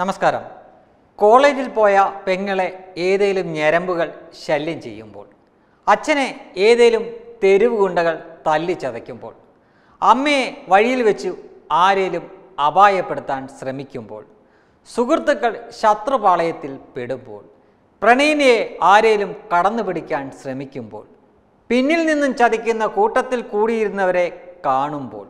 നമസ്കാരം കോളേജിൽ പോയ പെങ്ങളെ ഏതേലും ഞരമ്പുകൾ ശല്യം ചെയ്യുമ്പോൾ അച്ഛനെ ഏതേലും തെരുവ് ഗുണ്ടകൾ തല്ലിച്ചതയ്ക്കുമ്പോൾ അമ്മയെ വഴിയിൽ വെച്ച് ആരേലും അപായപ്പെടുത്താൻ ശ്രമിക്കുമ്പോൾ സുഹൃത്തുക്കൾ ശത്രുപാളയത്തിൽ പെടുമ്പോൾ പ്രണയിനിയെ ആരേലും കടന്നു പിടിക്കാൻ ശ്രമിക്കുമ്പോൾ പിന്നിൽ നിന്നും ചതിക്കുന്ന കൂട്ടത്തിൽ കൂടിയിരുന്നവരെ കാണുമ്പോൾ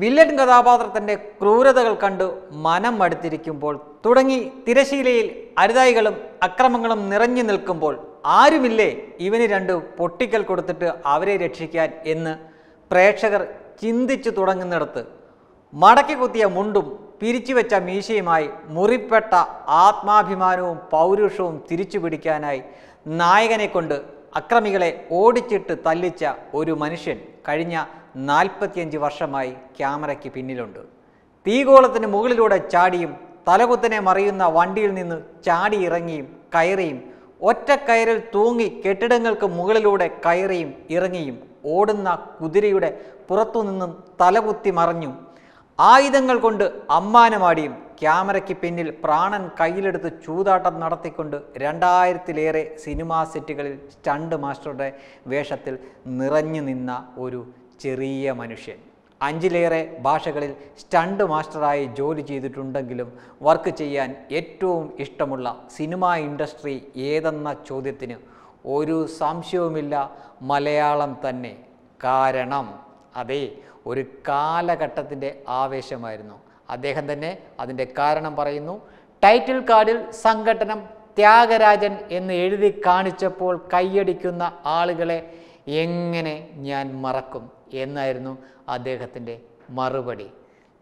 വില്ലൻ കഥാപാത്രത്തിൻ്റെ ക്രൂരതകൾ കണ്ട് മനം മടുത്തിരിക്കുമ്പോൾ തുടങ്ങി തിരശീലയിൽ അരുതായികളും അക്രമങ്ങളും നിറഞ്ഞു നിൽക്കുമ്പോൾ ആരുമില്ലേ ഇവന് രണ്ട് പൊട്ടിക്കൽ കൊടുത്തിട്ട് അവരെ രക്ഷിക്കാൻ എന്ന് പ്രേക്ഷകർ ചിന്തിച്ചു തുടങ്ങുന്നിടത്ത് മടക്കി കുത്തിയ മുണ്ടും പിരിച്ചുവെച്ച മീശയുമായി മുറിപ്പെട്ട ആത്മാഭിമാനവും പൗരുഷവും തിരിച്ചു പിടിക്കാനായി നായകനെ കൊണ്ട് അക്രമികളെ ഓടിച്ചിട്ട് തല്ലിച്ച ഒരു മനുഷ്യൻ കഴിഞ്ഞ നാൽപ്പത്തിയഞ്ച് വർഷമായി ക്യാമറയ്ക്ക് പിന്നിലുണ്ട് തീഗോളത്തിന് മുകളിലൂടെ ചാടിയും തലകുത്തനെ മറിയുന്ന വണ്ടിയിൽ നിന്ന് ചാടിയിറങ്ങിയും ഇറങ്ങിയും കയറിയും ഒറ്റക്കയറിൽ തൂങ്ങി കെട്ടിടങ്ങൾക്ക് മുകളിലൂടെ കയറിയും ഇറങ്ങിയും ഓടുന്ന കുതിരയുടെ പുറത്തുനിന്നും തലകുത്തി മറിഞ്ഞും ആയുധങ്ങൾ കൊണ്ട് അമ്മാനമാടിയും ക്യാമറയ്ക്ക് പിന്നിൽ പ്രാണൻ കയ്യിലെടുത്ത് ചൂതാട്ടം നടത്തിക്കൊണ്ട് രണ്ടായിരത്തിലേറെ സിനിമാ സെറ്റുകളിൽ സ്റ്റണ്ട് മാസ്റ്ററുടെ വേഷത്തിൽ നിറഞ്ഞു നിന്ന ഒരു ചെറിയ മനുഷ്യൻ അഞ്ചിലേറെ ഭാഷകളിൽ സ്റ്റണ്ട് മാസ്റ്ററായി ജോലി ചെയ്തിട്ടുണ്ടെങ്കിലും വർക്ക് ചെയ്യാൻ ഏറ്റവും ഇഷ്ടമുള്ള സിനിമാ ഇൻഡസ്ട്രി ഏതെന്ന ചോദ്യത്തിന് ഒരു സംശയവുമില്ല മലയാളം തന്നെ കാരണം അതെ ഒരു കാലഘട്ടത്തിൻ്റെ ആവേശമായിരുന്നു അദ്ദേഹം തന്നെ അതിൻ്റെ കാരണം പറയുന്നു ടൈറ്റിൽ കാർഡിൽ സംഘടനം ത്യാഗരാജൻ എന്ന് എഴുതി കാണിച്ചപ്പോൾ കൈയടിക്കുന്ന ആളുകളെ എങ്ങനെ ഞാൻ മറക്കും എന്നായിരുന്നു അദ്ദേഹത്തിൻ്റെ മറുപടി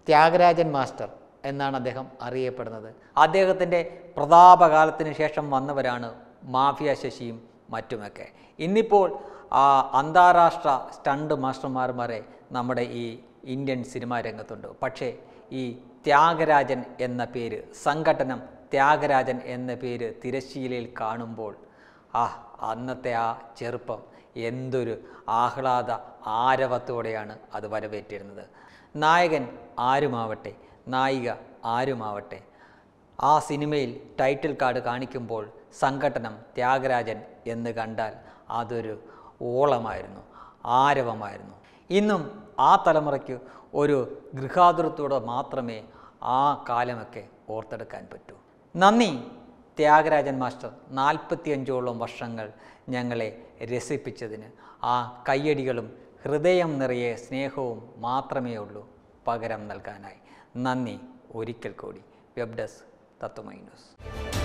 ത്യാഗരാജൻ മാസ്റ്റർ എന്നാണ് അദ്ദേഹം അറിയപ്പെടുന്നത് അദ്ദേഹത്തിൻ്റെ പ്രതാപകാലത്തിന് ശേഷം വന്നവരാണ് മാഫിയ ശശിയും മറ്റുമൊക്കെ ഇന്നിപ്പോൾ ആ അന്താരാഷ്ട്ര സ്റ്റണ്ട് മാസ്റ്റർമാർമാരെ നമ്മുടെ ഈ ഇന്ത്യൻ സിനിമാ രംഗത്തുണ്ട് പക്ഷേ ഈ ത്യാഗരാജൻ എന്ന പേര് സംഘടനം ത്യാഗരാജൻ എന്ന പേര് തിരശ്ശീലയിൽ കാണുമ്പോൾ ആ അന്നത്തെ ആ ചെറുപ്പം എന്തൊരു ആഹ്ലാദ ആരവത്തോടെയാണ് അത് വരവേറ്റിരുന്നത് നായകൻ ആരുമാവട്ടെ നായിക ആരുമാവട്ടെ ആ സിനിമയിൽ ടൈറ്റിൽ കാർഡ് കാണിക്കുമ്പോൾ സംഘടനം ത്യാഗരാജൻ എന്ന് കണ്ടാൽ അതൊരു ഓളമായിരുന്നു ആരവമായിരുന്നു ഇന്നും ആ തലമുറയ്ക്ക് ഒരു ഗൃഹാതുരത്തോടെ മാത്രമേ ആ കാലമൊക്കെ ഓർത്തെടുക്കാൻ പറ്റൂ നന്ദി ത്യാഗരാജൻ മാസ്റ്റർ നാൽപ്പത്തിയഞ്ചോളം വർഷങ്ങൾ ഞങ്ങളെ രസിപ്പിച്ചതിന് ആ കയ്യടികളും ഹൃദയം നിറയെ സ്നേഹവും മാത്രമേ ഉള്ളൂ പകരം നൽകാനായി നന്ദി ഒരിക്കൽ കൂടി വെബ്ഡെസ് ഡെസ്ക് തത്വമൈ